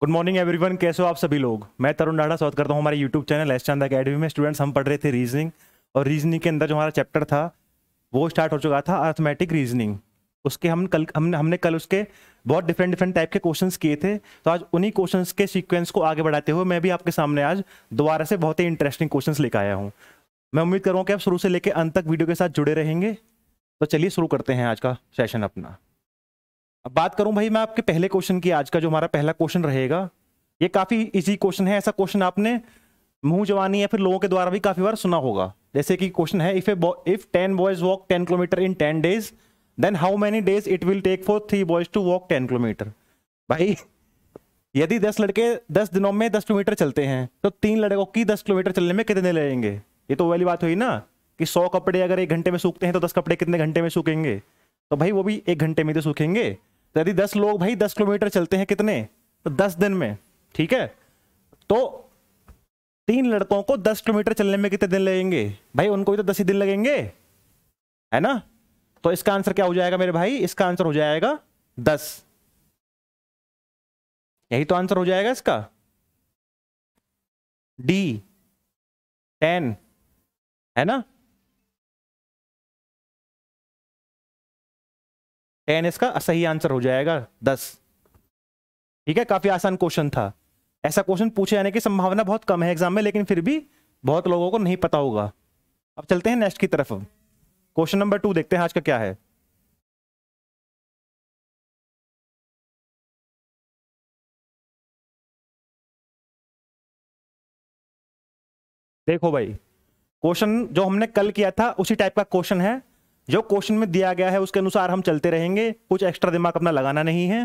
good morning everyone कैसे हो आप सभी लोग मैं तरुण डाढ़ा स्वागत करता हूँ हमारे YouTube channel S Chand academy में स्टूडेंट्स हम पढ़ रहे थे रीजनिंग और रीजनिंग के अंदर जो हमारा चैप्टर था वो स्टार्ट हो चुका था अर्थमेटिक रीजनिंग उसके हम कल हमने हमने कल उसके बहुत डिफरेंट डिफरेंट टाइप के क्वेश्चन किए थे तो आज उन्हीं क्वेश्चन के सीक्वेंस को आगे बढ़ाते हुए मैं भी आपके सामने आज दोबारा से बहुत ही इंटरेस्टिंग क्वेश्चन लेकर आया हूँ मैं उम्मीद करूँ कि आप शुरू से लेकर अंत तक वीडियो के साथ जुड़े रहेंगे तो चलिए शुरू करते हैं आज का सेशन अपना अब बात करूं भाई मैं आपके पहले क्वेश्चन की आज का जो हमारा पहला क्वेश्चन रहेगा ये काफी इजी क्वेश्चन है ऐसा क्वेश्चन आपने मुंह जवानी या फिर लोगों के द्वारा भी काफी बार सुना होगा जैसे कि क्वेश्चन है if a if ten boys walk ten kilometre in ten days then how many days it will take for three boys to walk ten kilometre भाई यदि दस लड़के दस दिनों में दस किलोमीटर चलते हैं तो तीन लड़कों की दस किलोमीटर चलने में कितने लगेंगे ये तो वाली बात हुई ना कि सौ कपड़े अगर एक घंटे में सूखते हैं तो दस कपड़े कितने घंटे में सूखेंगे तो भाई वो भी एक घंटे में तो सूखेंगे यदि दस लोग भाई दस किलोमीटर चलते हैं कितने तो दस दिन में ठीक है तो तीन लड़कों को दस किलोमीटर चलने में कितने दिन लगेंगे भाई उनको भी तो दस ही दिन लगेंगे है ना तो इसका आंसर क्या हो जाएगा मेरे भाई इसका आंसर हो जाएगा दस यही तो आंसर हो जाएगा इसका डी टेन है ना टेन इसका सही आंसर हो जाएगा दस ठीक है काफी आसान क्वेश्चन था ऐसा क्वेश्चन पूछे जाने की संभावना बहुत कम है एग्जाम में लेकिन फिर भी बहुत लोगों को नहीं पता होगा अब चलते हैं नेक्स्ट की तरफ क्वेश्चन नंबर टू देखते हैं आज का क्या है देखो भाई क्वेश्चन जो हमने कल किया था उसी टाइप का क्वेश्चन है जो क्वेश्चन में दिया गया है उसके अनुसार हम चलते रहेंगे कुछ एक्स्ट्रा दिमाग अपना लगाना नहीं है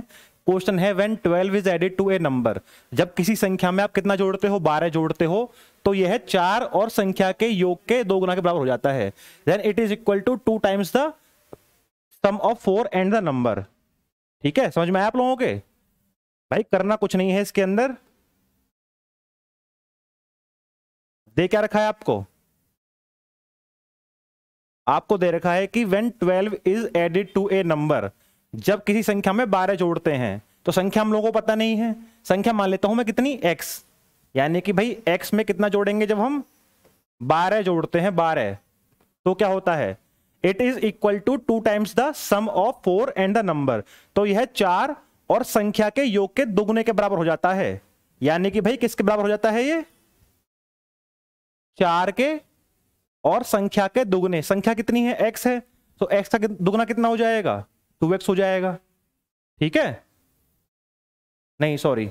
क्वेश्चन है when 12 is added to a number जब किसी संख्या में आप कितना जोड़ते हो 12 जोड़ते हो तो यह है चार और संख्या के योग के दो गुना के बराबर हो जाता है then it is equal to two times the sum of four and the number ठीक है समझ में आया आप लोगों के भाई करना कुछ नहीं है इसके अंदर दे क्या रखा है आपको आपको दे रखा है कि when twelve is added to a number जब किसी संख्या में बारह जोड़ते हैं तो संख्या हम लोगों को पता नहीं है संख्या मान लेता हूं मैं कितनी एक्स यानी कि भाई एक्स में कितना जोड़ेंगे जब हम बारह जोड़ते हैं बारह तो क्या होता है it is equal to two times the sum of four and the number तो यह चार और संख्या के योग के दुगने के बराबर हो जाता है यानी कि भाई किसके बराबर हो जाता है ये चार के और संख्या के दुगने संख्या कितनी है एक्स है तो एक्स का दुगना कितना हो जाएगा टू एक्स हो जाएगा ठीक है नहीं सॉरी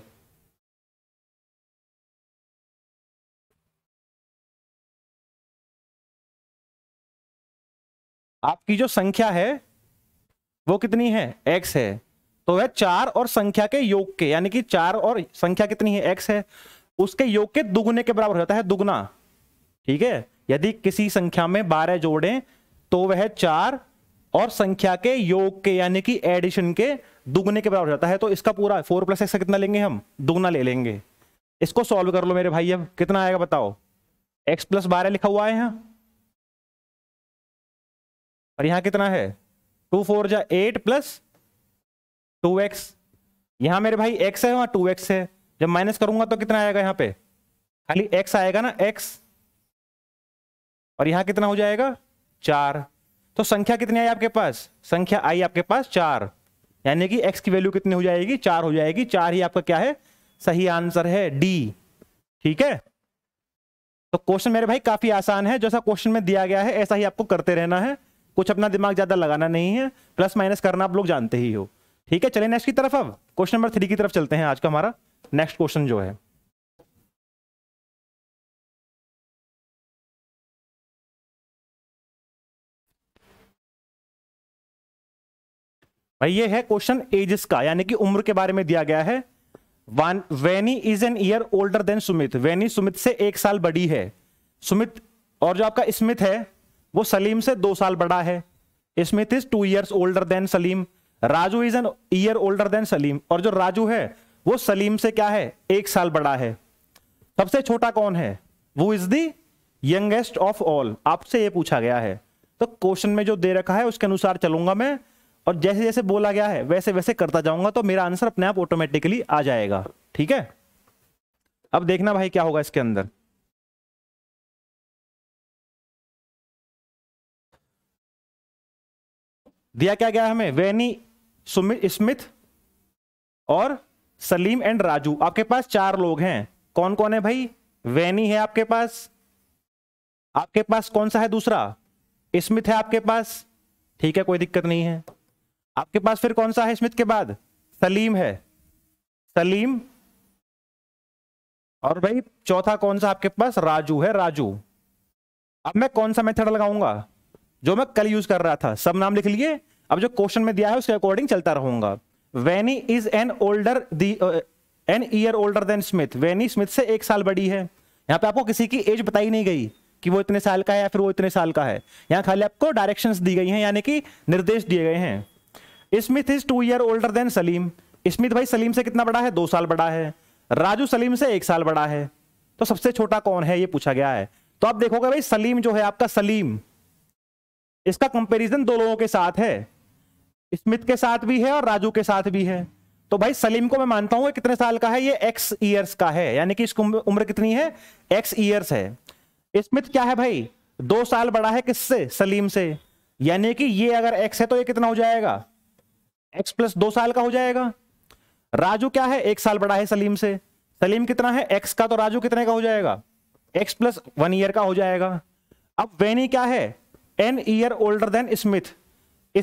आपकी जो संख्या है वो कितनी है एक्स है तो वह चार और संख्या के योग के यानी कि चार और संख्या कितनी है एक्स है उसके योग के दुगने के बराबर हो जाता है दुगना ठीक है यदि किसी संख्या में बारह जोड़ें तो वह चार और संख्या के योग के यानी कि एडिशन के दुगने के बराबर हो जाता है तो इसका पूरा फोर प्लस एक्स कितना लेंगे हम दुगना ले लेंगे इसको सॉल्व कर लो मेरे भाई अब कितना आएगा बताओ एक्स प्लस बारह लिखा हुआ है यहां और यहां कितना है टू फोर जा एट प्लस टू एक्स यहां मेरे भाई एक्स है वहां टू एक्स है जब माइनस करूंगा तो कितना आएगा यहां पे खाली एक्स आएगा ना एक्स और यहां कितना हो जाएगा चार तो संख्या कितनी आई आपके पास संख्या आई आपके पास चार यानी कि एक्स की वैल्यू कितनी हो जाएगी चार हो जाएगी चार ही आपका क्या है सही आंसर है डी ठीक है तो क्वेश्चन मेरे भाई काफी आसान है जैसा क्वेश्चन में दिया गया है ऐसा ही आपको करते रहना है कुछ अपना दिमाग ज्यादा लगाना नहीं है प्लस माइनस करना आप लोग जानते ही हो ठीक है चले नेक्स्ट की तरफ अब क्वेश्चन नंबर थ्री की तरफ चलते हैं आज का हमारा नेक्स्ट क्वेश्चन जो है भाई ये है क्वेश्चन एजेस का यानी कि उम्र के बारे में दिया गया है one is an year older than Sumit Veni Sumit से एक साल बड़ी है सुमित और जो आपका स्मिथ है वो सलीम से दो साल बड़ा है Smith is two years older than Salim Raju is an year older than Salim और जो राजू है वो सलीम से क्या है एक साल बड़ा है सबसे छोटा कौन है वो is the youngest of all आपसे ये पूछा गया है तो क्वेश्चन में जो दे रखा है उसके अनुसार चलूंगा मैं और जैसे जैसे बोला गया है वैसे वैसे करता जाऊंगा तो मेरा आंसर अपने आप ऑटोमेटिकली आ जाएगा ठीक है अब देखना भाई क्या होगा इसके अंदर दिया क्या गया हमें वेनी स्मिथ और सलीम एंड राजू आपके पास चार लोग हैं कौन कौन है भाई वेनी है आपके पास आपके पास कौन सा है दूसरा स्मिथ है आपके पास ठीक है कोई दिक्कत नहीं है आपके पास फिर कौन सा है स्मिथ के बाद सलीम है सलीम और भाई चौथा कौन सा आपके पास राजू है राजू अब मैं कौन सा मेथड लगाऊंगा जो मैं कल यूज कर रहा था सब नाम लिख लिए अब जो क्वेश्चन में दिया है उसके अकॉर्डिंग चलता रहूंगा Veni is an older an year older than Smith Veni Smith से एक साल बड़ी है यहां पे आपको किसी की एज बताई नहीं गई कि वो इतने साल का है या फिर वो इतने साल का है यहां खाली आपको डायरेक्शंस दी गई हैं यानी कि निर्देश दिए गए हैं Smith is two year older than Salim Smith भाई सलीम से कितना बड़ा है दो साल बड़ा है राजू सलीम से एक साल बड़ा है तो सबसे छोटा कौन है ये पूछा गया है तो आप देखोगे भाई सलीम जो है आपका सलीम इसका कंपैरिजन दो लोगों के साथ है स्मिथ के साथ भी है और राजू के साथ भी है तो भाई सलीम को मैं मानता हूं कितने साल का है ये एक्स ईयर्स का है यानी कि इसकी उम्र कितनी है एक्स ईयर्स है स्मिथ क्या है भाई दो साल बड़ा है किससे सलीम से यानी कि ये अगर एक्स है तो ये कितना हो जाएगा x प्लस दो साल का हो जाएगा राजू क्या है एक साल बड़ा है सलीम से सलीम कितना है x का तो राजू कितने का हो जाएगा x प्लस वन ईयर का हो जाएगा अब वेनी क्या है n year older than Smith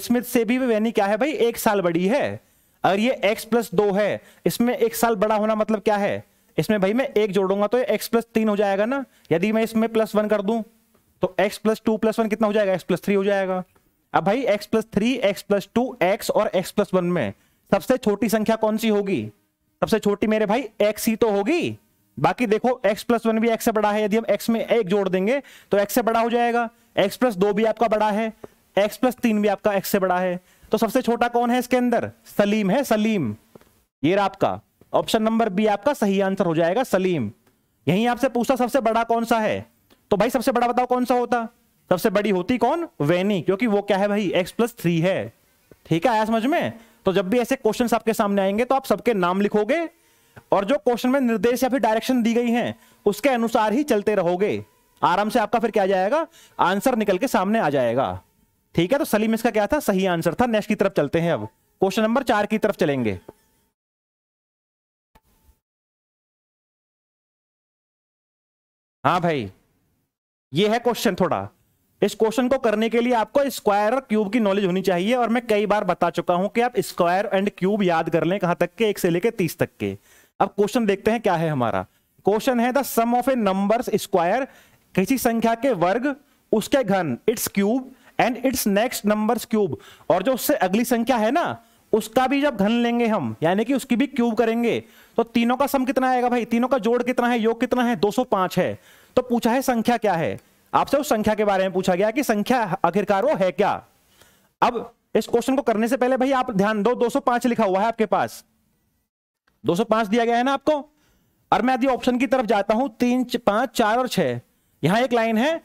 Smith से भी वेनी क्या है भाई एक साल बड़ी है अगर ये x प्लस दो है इसमें एक साल बड़ा होना मतलब क्या है इसमें भाई मैं एक जोड़ूंगा तो एक्स प्लस तीन हो जाएगा ना यदि मैं इसमें प्लस वन कर दूं तो x plus two plus one कितना हो जाएगा एक्स प्लस थ्री हो जाएगा अब भाई x plus three x plus two x और x प्लस वन में सबसे छोटी संख्या कौन सी होगी सबसे छोटी मेरे भाई x ही तो होगी बाकी देखो x प्लस वन भी x से बड़ा है यदि हम x में एक जोड़ देंगे तो x से बड़ा हो जाएगा x प्लस दो भी आपका बड़ा है x प्लस तीन भी आपका x से बड़ा है तो सबसे छोटा कौन है इसके अंदर सलीम है सलीम ये आपका ऑप्शन नंबर बी आपका सही आंसर हो जाएगा सलीम यही आपसे पूछता सबसे बड़ा कौन सा है तो भाई सबसे बड़ा बताओ कौन सा होता सबसे बड़ी होती कौन वेनी क्योंकि वो क्या है भाई एक्स प्लस थ्री है ठीक है आया समझ में तो जब भी ऐसे क्वेश्चन आपके सामने आएंगे तो आप सबके नाम लिखोगे और जो क्वेश्चन में निर्देश या फिर डायरेक्शन दी गई है उसके अनुसार ही चलते रहोगे आराम से आपका फिर क्या जाएगा आंसर निकल के सामने आ जाएगा ठीक है तो सलीम इसका क्या था सही आंसर था नेक्स्ट की तरफ चलते हैं अब क्वेश्चन नंबर चार की तरफ चलेंगे हाँ भाई ये है क्वेश्चन थोड़ा इस क्वेश्चन को करने के लिए आपको स्क्वायर और क्यूब की नॉलेज होनी चाहिए और मैं कई बार बता चुका हूं कि आप स्क्वायर एंड क्यूब याद कर लें कहां तक के एक से लेकर तीस तक के अब क्वेश्चन देखते हैं क्या है हमारा क्वेश्चन है the sum of a number square किसी संख्या के वर्ग उसके घन its cube and its next number cube और जो उससे अगली संख्या है ना उसका भी जब घन लेंगे हम यानी कि उसकी भी क्यूब करेंगे तो तीनों का सम कितना आएगा भाई तीनों का जोड़ कितना है योग कितना है 205 है तो पूछा है संख्या क्या है आपसे उस संख्या के बारे में पूछा गया कि संख्या आखिरकार वो है क्या अब इस क्वेश्चन को करने से पहले भाई आप ध्यान दो 205 लिखा हुआ है आपके पास 205 दिया गया है ना आपको और मैं यदि ऑप्शन की तरफ जाता हूं तीन पांच चार और छह यहां एक लाइन है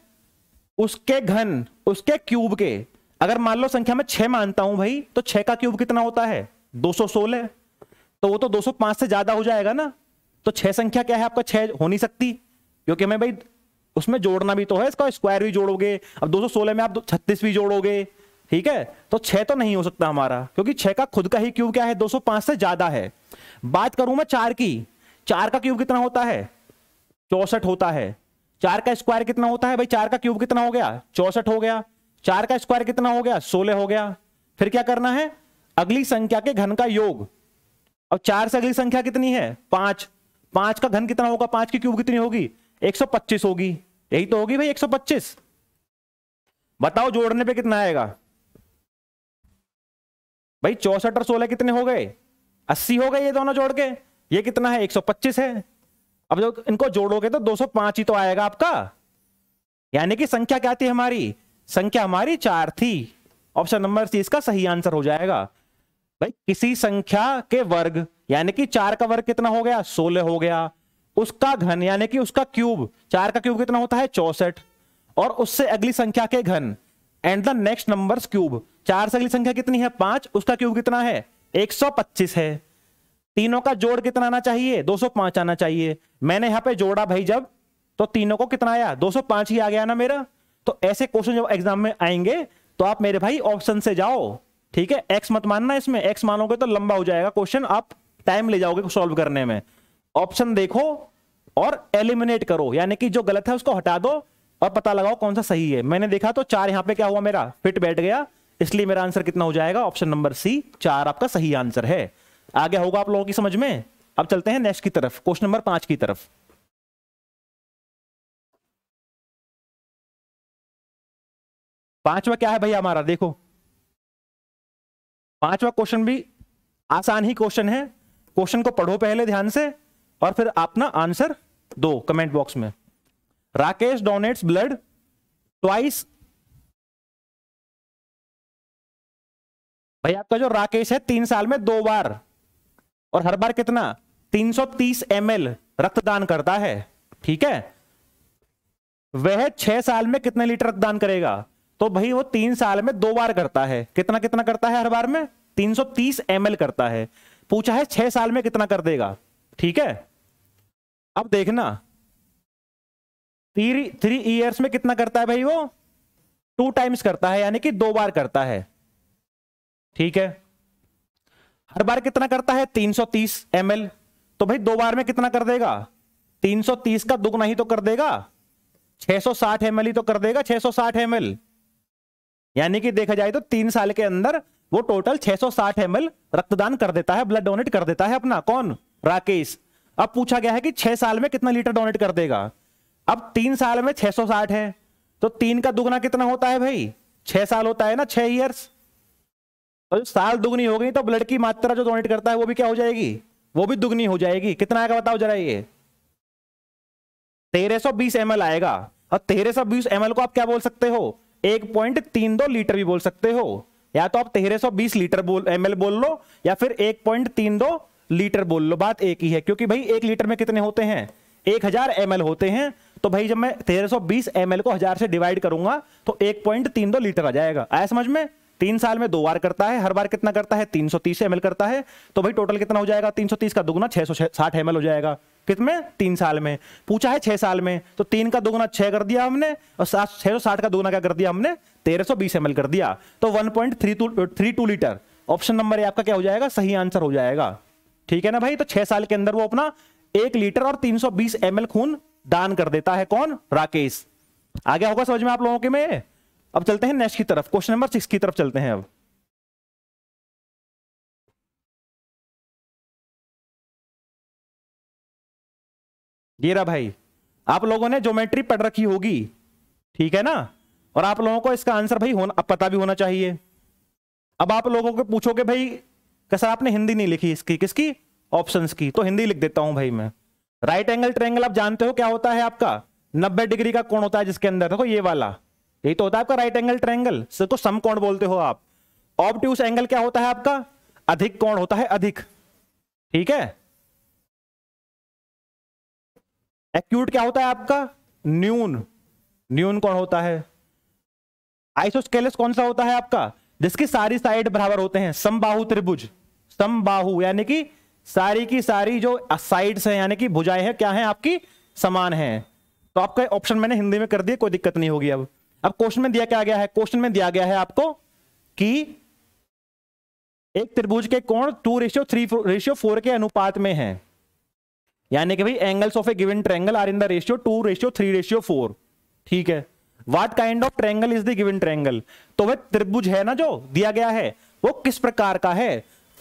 उसके घन उसके क्यूब के अगर मान लो संख्या में छह मानता हूं भाई तो छह का क्यूब कितना होता है 216 तो वो तो 205 से ज्यादा हो जाएगा ना तो छह संख्या क्या है आपका छह हो नहीं सकती क्योंकि मैं भाई उसमें जोड़ना भी तो है इसका स्क्वायर भी जोड़ोगे अब सोलह में आप छत्तीस भी जोड़ोगे ठीक है तो छह तो नहीं हो सकता हमारा क्योंकि छह का खुद का ही क्यूब क्या है पांच से ज्यादा है बात करूं मैं चार की चार का क्यूब कितना होता है चौसठ होता है चार का स्क्वायर कितना होता है भाई चार का क्यूब कितना हो गया चौसठ हो गया चार का स्क्वायर कितना हो गया सोलह हो गया फिर क्या करना है अगली संख्या के घन का योग अब चार से अगली संख्या कितनी है पांच पांच का घन कितना होगा पांच की क्यूब कितनी होगी 125 होगी यही तो होगी भाई 125 बताओ जोड़ने पे कितना आएगा भाई चौसठ और सोलह कितने हो गए अस्सी हो गए ये दोनों जोड़ के ये कितना है 125 है अब जो इनको जोड़ोगे तो 205 ही तो आएगा आपका यानी कि संख्या क्या थी हमारी संख्या हमारी चार थी ऑप्शन नंबर सी इसका सही आंसर हो जाएगा भाई किसी संख्या के वर्ग यानी कि चार का वर्ग कितना हो गया सोलह हो गया उसका घन यानी कि उसका क्यूब चार का क्यूब कितना होता है चौसठ और उससे अगली संख्या के घन and the next number cube चार से अगली संख्या कितनी है पांच उसका क्यूब कितना है 125 है तीनों का जोड़ कितना आना चाहिए 205 आना चाहिए मैंने यहां पे जोड़ा भाई जब तो तीनों को कितना आया 205 ही आ गया ना मेरा तो ऐसे क्वेश्चन जब एग्जाम में आएंगे तो आप मेरे भाई ऑप्शन से जाओ ठीक है एक्स मत मानना इसमें एक्स मानोगे तो लंबा हो जाएगा क्वेश्चन आप टाइम ले जाओगे सॉल्व करने में ऑप्शन देखो और एलिमिनेट करो यानी कि जो गलत है उसको हटा दो और पता लगाओ कौन सा सही है मैंने देखा तो चार यहां पे क्या हुआ मेरा फिट बैठ गया इसलिए मेरा आंसर कितना हो जाएगा ऑप्शन नंबर सी चार आपका सही आंसर है आगे होगा आप लोगों की समझ में अब चलते हैं नेक्स्ट की तरफ क्वेश्चन नंबर पांच की तरफ पांचवा क्या है भैया हमारा देखो पांचवा क्वेश्चन भी आसान ही क्वेश्चन है क्वेश्चन को पढ़ो पहले ध्यान से और फिर अपना आंसर दो कमेंट बॉक्स में राकेश डोनेट्स ब्लड ट्वाइस भाई आपका जो राकेश है तीन साल में दो बार और हर बार कितना 330 एल रक्तदान करता है ठीक है वह छह साल में कितने लीटर रक्तदान करेगा तो भाई वो तीन साल में दो बार करता है कितना कितना करता है हर बार में 330 एल करता है पूछा है छह साल में कितना कर देगा ठीक है अब देखना थ्री थ्री ईयर्स में कितना करता है भाई वो टू टाइम्स करता है यानी कि दो बार करता है ठीक है हर बार कितना करता है 330 एल तो भाई दो बार में कितना कर देगा 330 का दुगना ही तो कर देगा 660 एल ही तो कर देगा 660 एल यानी कि देखा जाए तो तीन साल के अंदर वो टोटल 660 एल रक्तदान कर देता है ब्लड डोनेट कर देता है अपना कौन राकेश अब पूछा गया है कि छह साल में कितना लीटर डोनेट कर देगा अब तीन साल में साठ है तो तीन का दुगना कितना होता है भाई छह साल होता है ना छह ईयर्स तो जो साल दुगनी हो गई तो ब्लड की मात्रा जो डोनेट करता है वो भी क्या हो जाएगी वो भी दुगनी हो जाएगी कितना आएगा बताओ जरा ये तेरह सौ बीस एम आएगा और तेरह सौ बीस एम को आप क्या बोल सकते हो एक पॉइंट तीन दो लीटर भी बोल सकते हो या तो आप तेरह सौ बीस लीटर बोल एम बोल लो या फिर एक पॉइंट तीन दो लीटर बोल लो बात एक ही है क्योंकि भाई एक लीटर में कितने होते हैं एक हजार एम होते हैं तो भाई जब मैं तेरह सौ बीस एम को हजार से डिवाइड करूंगा तो एक पॉइंट तीन दो लीटर आ जाएगा आया समझ में तीन साल में दो बार करता है हर बार कितना करता है तीन सौ तीस एम करता है तो भाई टोटल कितना हो जाएगा तीन सौ तीस का दुगुना छह सौ साठ एम हो जाएगा कितने तीन साल में पूछा है छह साल में तो तीन का दोगुना छह कर दिया हमने और छह सौ साठ का दोगुना क्या कर दिया हमने तेरह सौ बीस एम कर दिया तो one point three two three two litre option number आपका क्या हो जाएगा सही आंसर हो जाएगा ठीक है ना भाई तो छह साल के अंदर वो अपना एक लीटर और 320 सौ खून दान कर देता है कौन राकेश आगे होगा समझ में आप लोगों के में अब चलते हैं नेक्स्ट की तरफ क्वेश्चन नंबर सिक्स की तरफ चलते हैं अब ये रहा भाई आप लोगों ने ज्योमेट्री पढ़ रखी होगी ठीक है ना और आप लोगों को इसका आंसर भाई होना पता भी होना चाहिए अब आप लोगों को पूछोगे भाई क्या सर आपने हिंदी नहीं लिखी इसकी किसकी ऑप्शन की तो हिंदी लिख देता हूं भाई मैं राइट एंगल ट्रायंगल आप जानते हो क्या होता है आपका नब्बे डिग्री का कोण होता है जिसके अंदर देखो ये वाला यही तो होता है आपका राइट एंगल ट्रायंगल सर तो सम कोण बोलते हो आप ऑप्ट्यूस एंगल क्या होता है आपका अधिक कोण होता है अधिक ठीक है एक्यूट क्या होता है आपका न्यून न्यून कौन होता है आइसोस्केलस कौन सा होता है आपका जिसकी सारी साइड बराबर होते हैं समबाहु त्रिभुज समबाहु यानी कि सारी की सारी जो साइड्स हैं यानी कि भुजाएं हैं क्या हैं आपकी समान हैं तो आपका ऑप्शन मैंने हिंदी में कर दिया कोई दिक्कत नहीं होगी अब अब क्वेश्चन में दिया क्या गया है क्वेश्चन में दिया गया है आपको कि एक त्रिभुज के कोण two ratio three ratio four के अनुपात में है यानी कि भाई angles of a given triangle are in the ratio two ratio three ratio four ठीक है what kind of triangle is the given triangle तो वह त्रिभुज है ना जो दिया गया है वो किस प्रकार का है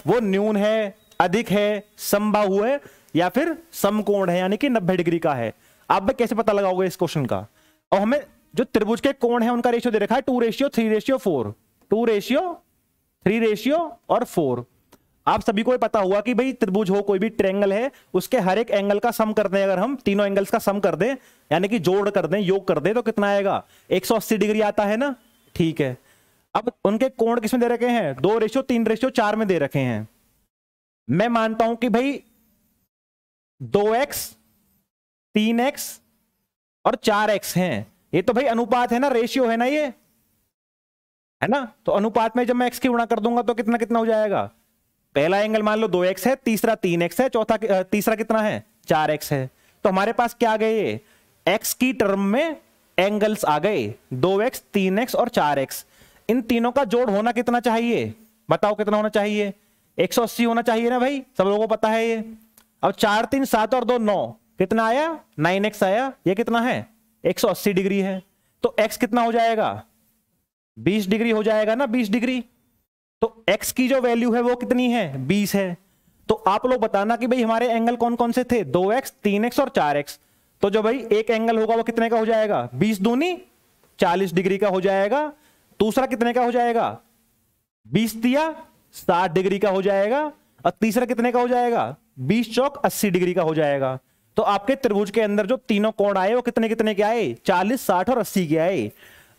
वो न्यून है अधिक है समबाहु है या फिर समकोण है यानी कि नब्बे डिग्री का है आप कैसे पता लगाओगे इस क्वेश्चन का और हमें जो त्रिभुज के कोण है उनका रेशियो दे रखा है two ratio three ratio four two ratio three ratio और फोर आप सभी को पता हुआ कि भाई त्रिभुज हो कोई भी ट्रेंगल है उसके हर एक एंगल का सम कर दें अगर हम तीनों एंगल्स का सम कर दें यानी कि जोड़ कर दें योग कर दें तो कितना आएगा 180 डिग्री आता है ना ठीक है अब उनके कोण किसमें दे रखे हैं दो रेशियो तीन रेशियो चार में दे रखे हैं मैं मानता हूं कि भाई दो एक्स तीन एक्स और चार एक्स हैं ये तो भाई अनुपात है ना रेशियो है ना ये है ना तो अनुपात में जब मैं एक्स की गुणा कर दूंगा तो कितना कितना हो जाएगा पहला एंगल मान लो दो एक्स है तीसरा तीन एक्स है चौथा तीसरा कितना है चार एक्स है तो हमारे पास क्या आ गए ये एक्स की टर्म में एंगल्स आ गए दो एक्स तीन एक्स और चार एक्स इन तीनों का जोड़ होना कितना चाहिए बताओ कितना होना चाहिए 180 होना चाहिए ना भाई सब लोगों को पता है ये अब चार तीन सात और दो नौ कितना आया नाइन एक्स आया ये कितना है 180 डिग्री है तो एक्स कितना हो जाएगा 20 डिग्री हो जाएगा ना 20 डिग्री तो एक्स की जो वैल्यू है वो कितनी है 20 है तो आप लोग बताना कि भाई हमारे एंगल कौन कौन से थे दो एक्स तीन एक्स और चार एक्स तो जो भाई एक एंगल होगा वो कितने का हो जाएगा बीस दूनी चालीस डिग्री का हो जाएगा दूसरा कितने का हो जाएगा बीस दिया साठ डिग्री का हो जाएगा और तीसरा कितने का हो जाएगा बीस चौक अस्सी डिग्री का हो जाएगा तो आपके त्रिभुज के अंदर जो तीनों कोण आए वो कितने कितने के आए चालीस साठ और अस्सी के आए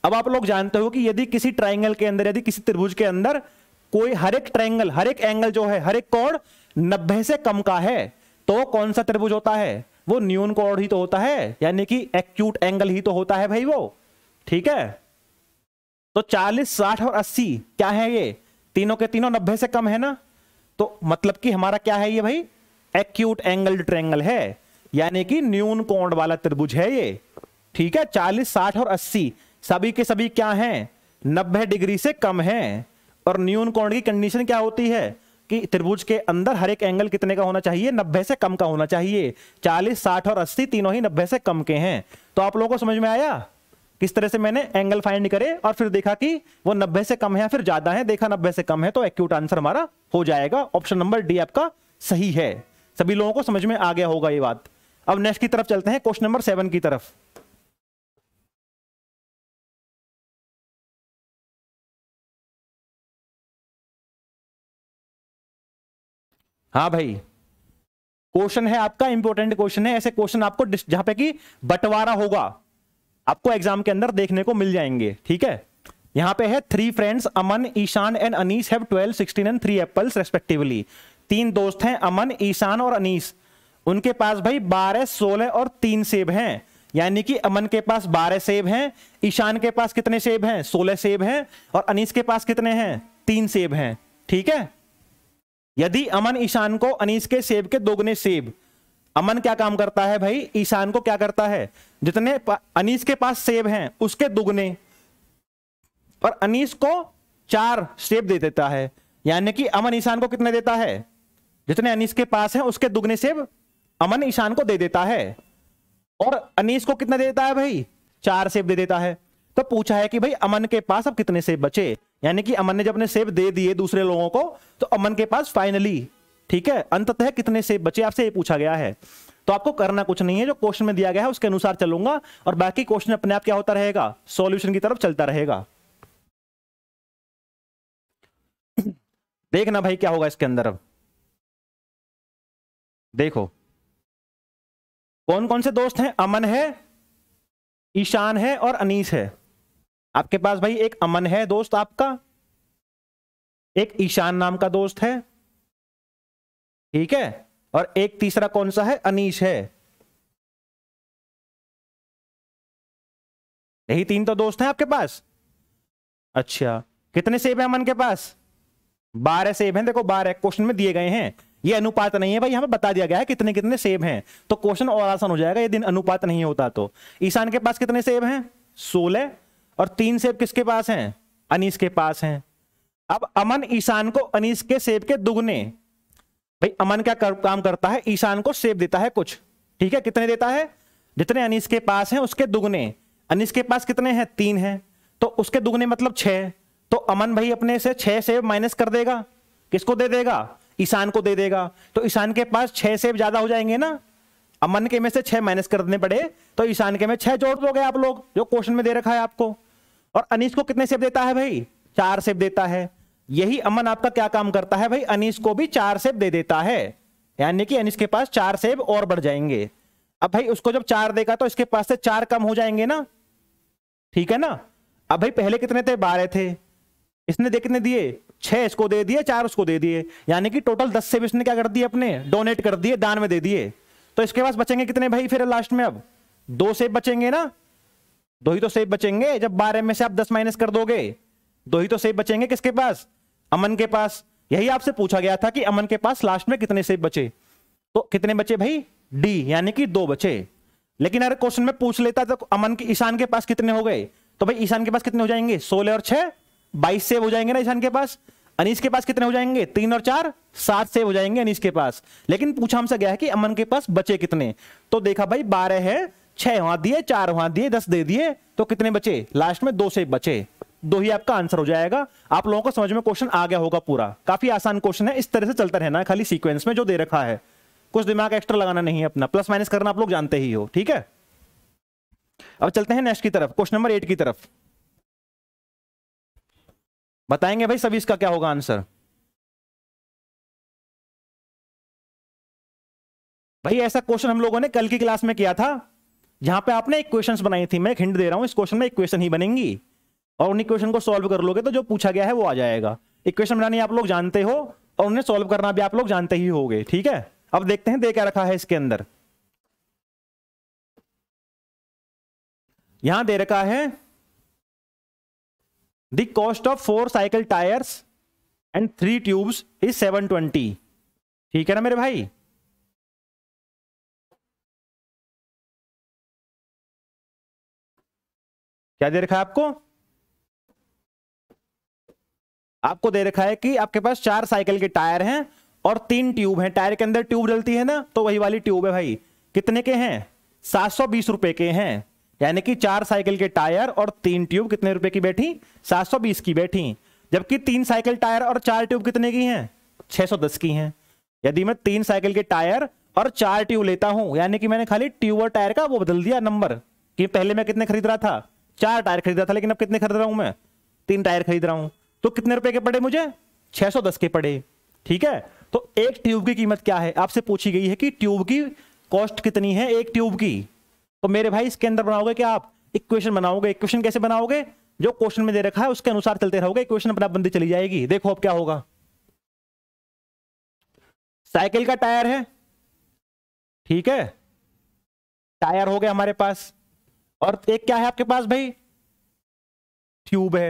अब आप लोग जानते हो कि यदि किसी ट्राइंगल के अंदर यदि किसी त्रिभुज के अंदर कोई हर एक ट्राइंगल हर एक एंगल जो है हर एक कोण नब्बे से कम का है तो कौन सा त्रिभुज होता है वो न्यून कोण ही तो होता है यानी कि एक्यूट एंगल ही तो होता है भाई वो ठीक है तो 40, 60 और 80 क्या है ये तीनों के तीनों 90 से कम है ना तो मतलब कि हमारा क्या है ये भाई एक्यूट एंगल ट्रेंगल है यानी कि न्यून कोण वाला त्रिभुज है ये ठीक है 40, 60 और 80 सभी के सभी क्या हैं 90 डिग्री से कम हैं और न्यून कोण की कंडीशन क्या होती है कि त्रिभुज के अंदर हर एक एंगल कितने का होना चाहिए नब्बे से कम का होना चाहिए चालीस साठ और अस्सी तीनों ही नब्बे से कम के हैं तो आप लोगों को समझ में आया किस तरह से मैंने एंगल फाइंड करे और फिर देखा कि वो नब्बे से कम है फिर ज्यादा है देखा नब्बे से कम है तो एक्यूट आंसर हमारा हो जाएगा ऑप्शन नंबर डी आपका सही है सभी लोगों को समझ में आ गया होगा ये बात अब नेक्स्ट की तरफ चलते हैं क्वेश्चन नंबर सेवन की तरफ हाँ भाई क्वेश्चन है आपका इंपॉर्टेंट क्वेश्चन है ऐसे क्वेश्चन आपको जहां पे कि बंटवारा होगा आपको एग्जाम के अंदर देखने को मिल जाएंगे ठीक है यहां पे है three friends Aman Ishan and Anis have twelve sixteen and three apples respectively तीन दोस्त हैं अमन ईशान और अनीस उनके पास भाई बारह सोलह और तीन सेब हैं यानी कि अमन के पास बारह सेब हैं ईशान के पास कितने सेब हैं सोलह सेब हैं और अनीस के पास कितने हैं तीन सेब हैं ठीक है यदि अमन ईशान को अनीस के सेब के दोगुने सेब अमन क्या काम करता है भाई ईशान को क्या करता है जितने अनीस के पास सेब हैं उसके दुगने और अनीस को चार सेब दे देता है यानी कि अमन ईशान को कितने देता है जितने अनीस के पास है उसके दुगने सेब अमन ईशान को दे देता है और अनीस को कितना दे देता है भाई चार सेब दे देता है तो पूछा है कि भाई अमन के पास अब कितने सेब बचे यानी कि अमन ने जब अपने सेब दे दिए दूसरे लोगों को तो अमन के पास फाइनली ठीक है अंततः कितने से बचे आपसे ये पूछा गया है तो आपको करना कुछ नहीं है जो क्वेश्चन में दिया गया है उसके अनुसार चलूंगा और बाकी क्वेश्चन अपने आप क्या होता रहेगा सॉल्यूशन की तरफ चलता रहेगा देखना भाई क्या होगा इसके अंदर अब देखो कौन कौन से दोस्त हैं अमन है ईशान है और अनीस है आपके पास भाई एक अमन है दोस्त आपका एक ईशान नाम का दोस्त है ठीक है और एक तीसरा कौन सा है अनीश है यही तीन तो दोस्त हैं आपके पास अच्छा कितने सेब हैं अमन के पास बारह सेब हैं देखो बारह क्वेश्चन में दिए गए हैं ये अनुपात नहीं है भाई यहां पे बता दिया गया है कितने कितने सेब हैं तो क्वेश्चन और आसान हो जाएगा ये दिन अनुपात नहीं होता तो ईशान के पास कितने सेब हैं सोलह और तीन सेब किसके पास हैं अनिश के पास हैं अब अमन ईशान को अनिश के सेब के दुगने भाई अमन क्या कर, काम करता है ईशान को सेब देता है कुछ ठीक है कितने देता है जितने अनिश के पास है उसके दुगने अनिश के पास कितने हैं तीन है तो उसके दुगने मतलब छह तो अमन भाई अपने से छह सेब माइनस कर देगा किसको दे देगा ईशान को दे देगा तो ईशान के पास छह सेब ज़्यादा हो जाएंगे ना अमन के में से छह माइनस कर देने पड़े तो ईशान के में छह जोड़ दोगे आप लोग जो क्वेश्चन में दे रखा है आपको और अनिश को कितने सेब देता है भाई चार सेब देता है यही अमन आपका क्या काम करता है भाई अनिश को भी चार सेब दे देता है यानी कि अनिश के पास चार सेब और बढ़ जाएंगे अब भाई उसको जब चार देगा तो इसके पास से चार कम हो जाएंगे ना ठीक है ना अब भाई पहले कितने थे बारह थे इसने दे कितने दिए छह इसको दे दिए चार उसको दे दिए यानी कि टोटल दस सेब इसने क्या कर दिए अपने डोनेट कर दिए दान में दे दिए तो इसके पास बचेंगे कितने भाई फिर लास्ट में अब दो सेब बचेंगे ना दो ही तो सेब बचेंगे जब बारह में से आप दस माइनस कर दोगे दो ही तो सेब बचेंगे किसके पास अमन के पास यही आपसे पूछा गया था कि अमन के पास लास्ट में कितने सेब बचे तो कितने बचे भाई डी यानी कि दो बचे लेकिन अगर क्वेश्चन में पूछ लेता तो अमन के ईशान के पास कितने हो गए तो भाई ईशान के पास कितने हो जाएंगे सोलह और छह बाईस सेब हो जाएंगे ना ईशान के पास अनिश के पास कितने हो जाएंगे तीन और चार सात सेब हो जाएंगे अनिश के पास लेकिन पूछा हमसे गया है कि अमन के पास बचे कितने तो देखा भाई बारह है छह वहां दिए चार वहां दिए दस दे दिए तो कितने बचे लास्ट में दो सेब बचे दो ही आपका आंसर हो जाएगा आप लोगों को समझ में क्वेश्चन आ गया होगा पूरा काफी आसान क्वेश्चन है इस तरह से चलता रहना है खाली सीक्वेंस में जो दे रखा है कुछ दिमाग एक्स्ट्रा लगाना नहीं है अपना प्लस माइनस करना आप लोग जानते ही हो ठीक है अब चलते हैं नेक्स्ट की तरफ क्वेश्चन नंबर एट की तरफ बताएंगे भाई सभी इसका क्या होगा आंसर भाई ऐसा क्वेश्चन हम लोगों ने कल की क्लास में किया था जहां पे आपने इक्वेशंस बनाई थी मैं एक हिंट दे रहा हूं इस क्वेश्चन में इक्वेशन ही बनेंगी और उन इक्वेशन को सॉल्व कर लोगे तो जो पूछा गया है वो आ जाएगा इक्वेशन बनानी आप लोग जानते हो और उन्हें सॉल्व करना भी आप लोग जानते ही होगे ठीक है अब देखते हैं दे क्या रखा है इसके अंदर यहां दे रखा है the cost of four cycle tyres and three tubes is seven twenty ठीक है ना मेरे भाई क्या दे रखा है आपको आपको दे रखा है कि आपके पास चार साइकिल के टायर हैं और तीन ट्यूब हैं टायर के अंदर ट्यूब डलती है ना तो वही वाली ट्यूब है भाई कितने के हैं सात सौ बीस रुपए के हैं यानी कि चार साइकिल के टायर और तीन ट्यूब कितने रुपए की बैठी सात सौ बीस की बैठी जबकि तीन साइकिल टायर और चार ट्यूब कितने की हैं छह सौ दस की हैं यदि मैं तीन साइकिल के टायर और चार ट्यूब लेता हूं यानी कि मैंने खाली ट्यूब और टायर का वो बदल दिया नंबर कि पहले मैं कितने खरीद रहा था चार टायर खरीद रहा था लेकिन अब कितने खरीद रहा हूं मैं तीन टायर खरीद रहा हूं तो कितने रुपए के पड़े मुझे 610 के पड़े ठीक है तो एक ट्यूब की कीमत क्या है आपसे पूछी गई है कि ट्यूब की कॉस्ट कितनी है एक ट्यूब की तो मेरे भाई इसके अंदर बनाओगे क्या आप इक्वेशन बनाओगे इक्वेशन कैसे बनाओगे जो क्वेश्चन में दे रखा है उसके अनुसार चलते रहोगे इक्वेशन अपना बंदी चली जाएगी देखो अब क्या होगा साइकिल का टायर है ठीक है टायर हो गया हमारे पास और एक क्या है आपके पास भाई ट्यूब है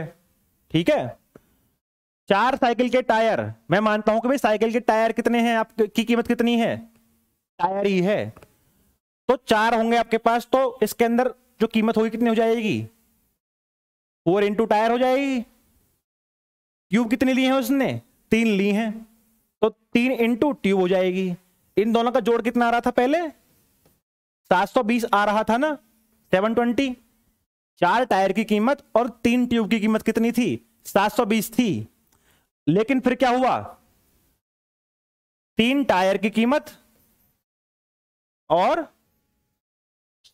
ठीक है चार साइकिल के टायर मैं मानता हूं कि भाई साइकिल के टायर कितने हैं आपकी कीमत कितनी है टायर ही है तो चार होंगे आपके पास तो इसके अंदर जो कीमत होगी कितनी हो जाएगी फोर इंटू टायर हो जाएगी ट्यूब कितनी ली है उसने तीन ली हैं तो तीन इंटू ट्यूब हो जाएगी इन दोनों का जोड़ कितना आ रहा था पहले बीस आ रहा था ना ट्वेंटी चार टायर की कीमत और तीन ट्यूब की कीमत कितनी थी 720 थी लेकिन फिर क्या हुआ तीन टायर की कीमत और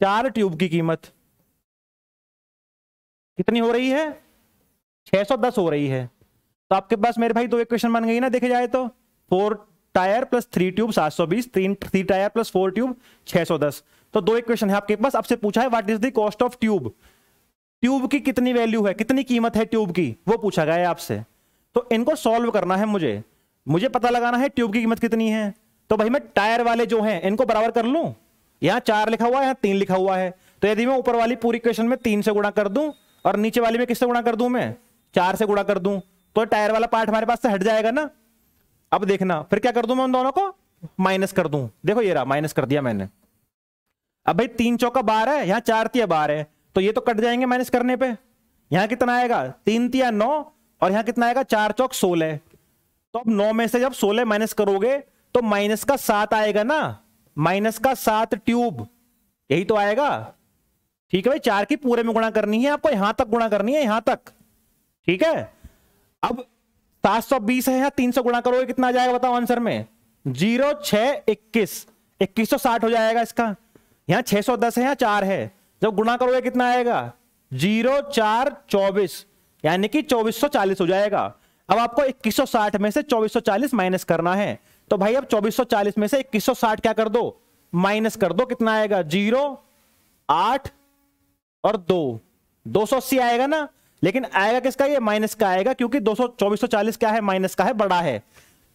चार ट्यूब की कीमत कितनी हो रही है 610 हो रही है तो आपके पास मेरे भाई दो तो इक्वेशन बन गई ना देखे जाए तो four tyre plus three tube 720 तीन three tyre plus four tube 610 तो दो इक्वेशन है आपके पास आपसे पूछा है what is the cost of tube tube की कितनी वैल्यू है कितनी कीमत है ट्यूब की वो पूछा गया है आपसे तो इनको सॉल्व करना है मुझे मुझे पता लगाना है ट्यूब की कीमत कितनी है तो भाई मैं टायर वाले जो हैं इनको बराबर कर लूं यहां चार लिखा हुआ है तीन लिखा हुआ है तो यदि मैं ऊपर वाली पूरी क्वेश्चन में तीन से गुणा कर दूं और नीचे वाली में किससे गुणा कर दूं मैं चार से गुणा कर दूं तो टायर वाला पार्ट हमारे पास से हट जाएगा ना अब देखना फिर क्या कर दूं मैं उन दोनों को माइनस कर दूं देखो ये रहा माइनस कर दिया मैंने अब भाई तीन चौका बार है यहां चार तिया बार है तो ये तो कट जाएंगे माइनस करने पर यहां कितना आएगा तीन तिया नौ और यहां कितना आएगा चार चौक सोलह तो अब नौ में से जब सोलह माइनस करोगे तो माइनस का सात आएगा ना माइनस का सात ट्यूब यही तो आएगा ठीक है भाई चार की पूरे में गुणा करनी है आपको यहां तक गुणा करनी है यहां तक ठीक है अब सात सौ बीस है तीन सौ गुणा करोगे कितना आ जाएगा बताओ आंसर में जीरो छ इक्कीस इक्कीस सौ साठ हो जाएगा इसका यहां छह सौ दस है यहां चार है जब गुणा करोगे कितना आएगा जीरो चार चौबीस यानी कि 2440 हो जाएगा अब आपको 2160 में से 2440 माइनस करना है तो भाई अब 2440 में से 2160 क्या कर दो माइनस कर दो कितना आएगा जीरो आठ और दो दो सौ अस्सी आएगा ना लेकिन आएगा किसका ये माइनस का आएगा क्योंकि दो सौ क्या है माइनस का है बड़ा है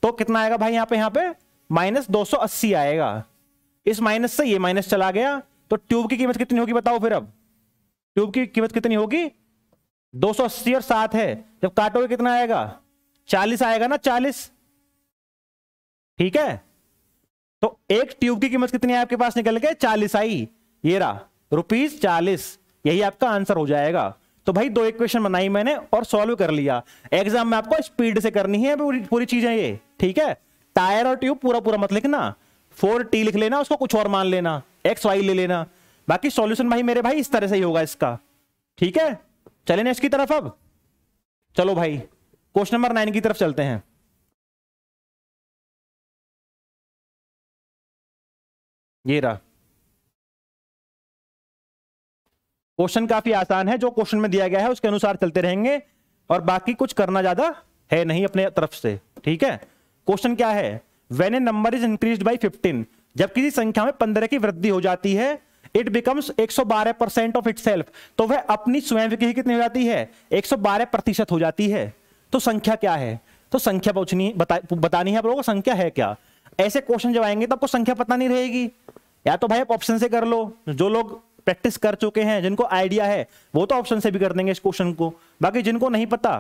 तो कितना आएगा भाई यहां पे यहां पे माइनस दो आएगा इस माइनस से ये माइनस चला गया तो ट्यूब की कीमत कितनी होगी बताओ फिर अब ट्यूब की कीमत कितनी होगी दो सौ अस्सी और सात है जब काटोगे कितना आएगा चालीस आएगा ना चालीस ठीक है तो एक ट्यूब की कीमत कितनी है आपके पास निकल के चालीस आई ये रहा रुपीज चालीस यही आपका आंसर हो जाएगा तो भाई दो इक्वेशन बनाई मैंने और सॉल्व कर लिया एग्जाम में आपको स्पीड से करनी है पूरी पूरी चीजें ये ठीक है टायर और ट्यूब पूरा पूरा मत लिखना फोर टी लिख लेना उसको कुछ और मान लेना एक्स वाई ले लेना बाकी सॉल्यूशन भाई मेरे भाई इस तरह से ही होगा इसका ठीक है चले नेक्स्ट की तरफ अब चलो भाई क्वेश्चन नंबर नाइन की तरफ चलते हैं ये रहा क्वेश्चन काफी आसान है जो क्वेश्चन में दिया गया है उसके अनुसार चलते रहेंगे और बाकी कुछ करना ज्यादा है नहीं अपने तरफ से ठीक है क्वेश्चन क्या है when a number is increase by fifteen जब किसी संख्या में पंद्रह की वृद्धि हो जाती है it becomes 112 percent of it तो वह अपनी स्वयं की कितनी हो जाती है 112 प्रतिशत हो जाती है तो संख्या क्या है तो संख्या पूछनी बता, बतानी है आप लोगों को संख्या है क्या ऐसे क्वेश्चन जब आएंगे तो आपको संख्या पता नहीं रहेगी या तो भाई आप ऑप्शन से कर लो जो लोग प्रैक्टिस कर चुके हैं जिनको आइडिया है वो तो ऑप्शन से भी कर देंगे इस क्वेश्चन को बाकी जिनको नहीं पता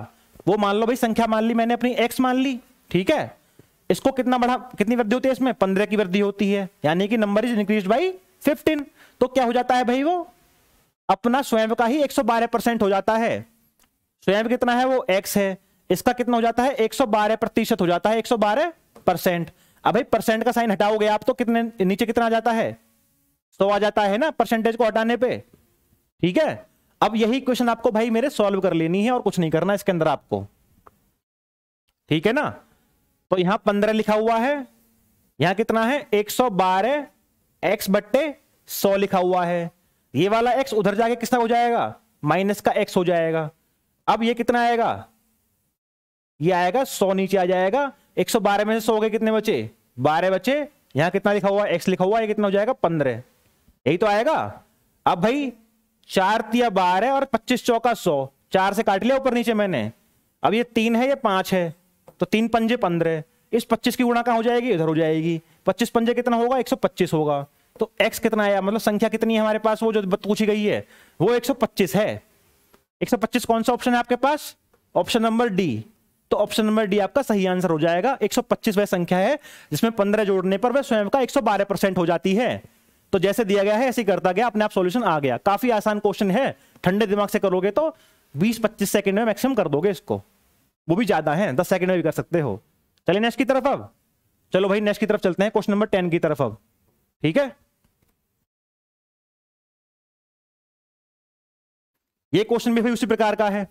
वो मान लो भाई संख्या मान ली मैंने अपनी एक्स मान ली ठीक है इसको कितना बढ़ा कितनी वृद्धि होती है इसमें पंद्रह की वृद्धि होती है यानी कि number is increase by fifteen तो क्या हो जाता है भाई वो अपना स्वयं का ही 112 परसेंट हो जाता है स्वयं कितना है वो x है इसका कितना हो जाता है 112 प्रतिशत हो जाता है 112 परसेंट अब भाई परसेंट का साइन हटाओगे आप तो कितने नीचे कितना आ जाता है सो आ जाता है ना परसेंटेज को हटाने पे ठीक है अब यही क्वेश्चन आपको भाई मेरे सॉल्व कर लेनी है और कुछ नहीं करना इसके अंदर आपको ठीक है ना तो यहां पंद्रह लिखा हुआ है यहां कितना है एक सौ बारह एक्स बट्टे सौ लिखा हुआ है ये वाला एक्स उधर जाके कितना हो जाएगा माइनस का एक्स हो जाएगा अब ये कितना आएगा ये आएगा सौ नीचे आ जाएगा एक सौ बारह में से सौ गए कितने बचे बारह बचे यहां कितना लिखा हुआ एक्स लिखा हुआ है कितना हो जाएगा पंद्रह यही तो आएगा अब भाई चार तिया बारह और पच्चीस चौका सौ चार से काट लिया ऊपर नीचे मैंने अब ये तीन है ये पांच है तो तीन पंजे पंद्रह इस पच्चीस की गुणा कहाँ हो जाएगी इधर हो जाएगी पच्चीस पंजे कितना होगा एक सौ पच्चीस होगा तो x कितना आया मतलब संख्या कितनी है हमारे पास वो जो पूछी गई है वो 125 है 125 कौन सा ऑप्शन है आपके पास ऑप्शन नंबर डी तो ऑप्शन नंबर डी आपका सही आंसर हो जाएगा 125 वह संख्या है जिसमें 15 जोड़ने पर वह स्वयं का 112 परसेंट हो जाती है तो जैसे दिया गया है ऐसे करता गया अपने आप सॉल्यूशन आ गया काफी आसान क्वेश्चन है ठंडे दिमाग से करोगे तो 20-25 सेकंड में मैक्सिमम कर दोगे इसको वो भी ज्यादा है दस सेकंड में भी कर सकते हो चलिए नेक्स्ट की तरफ अब चलो भाई नेक्स्ट की तरफ चलते हैं क्वेश्चन नंबर टेन की तरफ अब ठीक है ये क्वेश्चन भी भाई उसी प्रकार का है